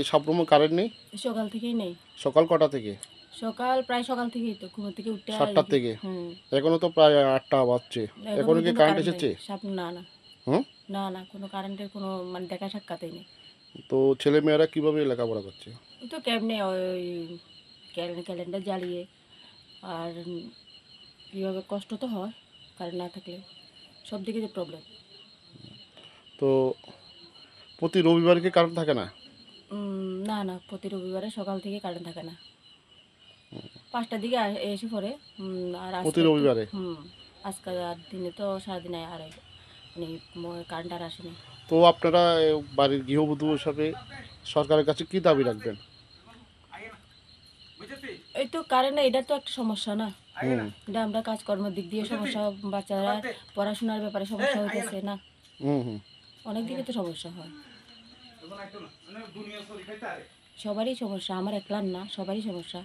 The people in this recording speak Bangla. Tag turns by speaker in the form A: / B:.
A: এই সব রুমে কারেন্ট নেই
B: সকাল থেকেই নেই
A: সকাল কটা থেকে
B: সকাল প্রায় সকাল থেকেই তো ঘুম থেকে উঠতে সাতটার থেকে
A: এখনো তো প্রায় আটটা বাজছে এখনো কি কারেন্ট এসেছে না না হুম
B: না না কোনো কারেন্টের কোনো মানে দেখা সাক্ষাতেই নেই
A: তো ছেলে মেয়েরা কিভাবে লেখাপড়া করছে
B: তো কেমনে ওই ক্যালেন্ডার জ্বালিয়ে আর কীভাবে কষ্ট তো হয় কারেন্ট না থাকলে সব দিকে যে প্রবলেম
A: তো প্রতি রবিবার কি কারেন্ট থাকে না
B: না না প্রতি রবিবারে সকাল থেকে কারেন্ট থাকে না পাঁচটার দিকে এসে পরে আর রবিবারে হুম আজকাল আর দিনে তো সারাদিন মানে আর মানে কারেন্ট আর আসেনি
A: তো আপনারা বাড়ির গৃহবধূ হিসাবে সরকারের কাছে কি দাবি রাখবেন
B: এই তো কারেন্ট এটা তো একটা সমস্যা না এটা আমরা কাজকর্মের দিক দিয়ে সমস্যা বাচ্চারা পড়াশোনার ব্যাপারে সমস্যা হইতেছে না অনেক দিকে তো সমস্যা হয় মানে সবারই সমস্যা আমার একলার না সবারই সমস্যা